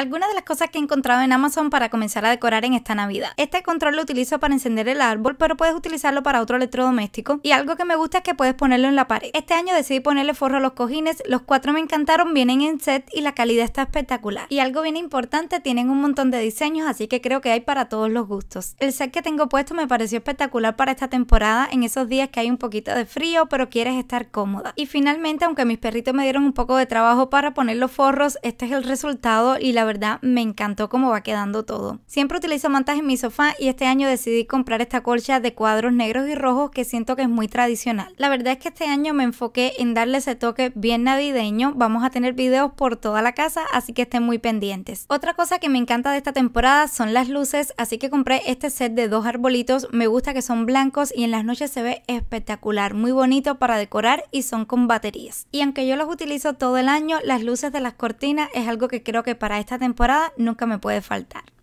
Algunas de las cosas que he encontrado en Amazon para comenzar a decorar en esta Navidad. Este control lo utilizo para encender el árbol, pero puedes utilizarlo para otro electrodoméstico. Y algo que me gusta es que puedes ponerlo en la pared. Este año decidí ponerle forro a los cojines, los cuatro me encantaron, vienen en set y la calidad está espectacular. Y algo bien importante, tienen un montón de diseños, así que creo que hay para todos los gustos. El set que tengo puesto me pareció espectacular para esta temporada, en esos días que hay un poquito de frío, pero quieres estar cómoda. Y finalmente, aunque mis perritos me dieron un poco de trabajo para poner los forros, este es el resultado y la verdad me encantó cómo va quedando todo. Siempre utilizo mantas en mi sofá y este año decidí comprar esta colcha de cuadros negros y rojos que siento que es muy tradicional. La verdad es que este año me enfoqué en darle ese toque bien navideño. Vamos a tener videos por toda la casa, así que estén muy pendientes. Otra cosa que me encanta de esta temporada son las luces, así que compré este set de dos arbolitos. Me gusta que son blancos y en las noches se ve espectacular, muy bonito para decorar y son con baterías. Y aunque yo los utilizo todo el año, las luces de las cortinas es algo que creo que para esta temporada nunca me puede faltar.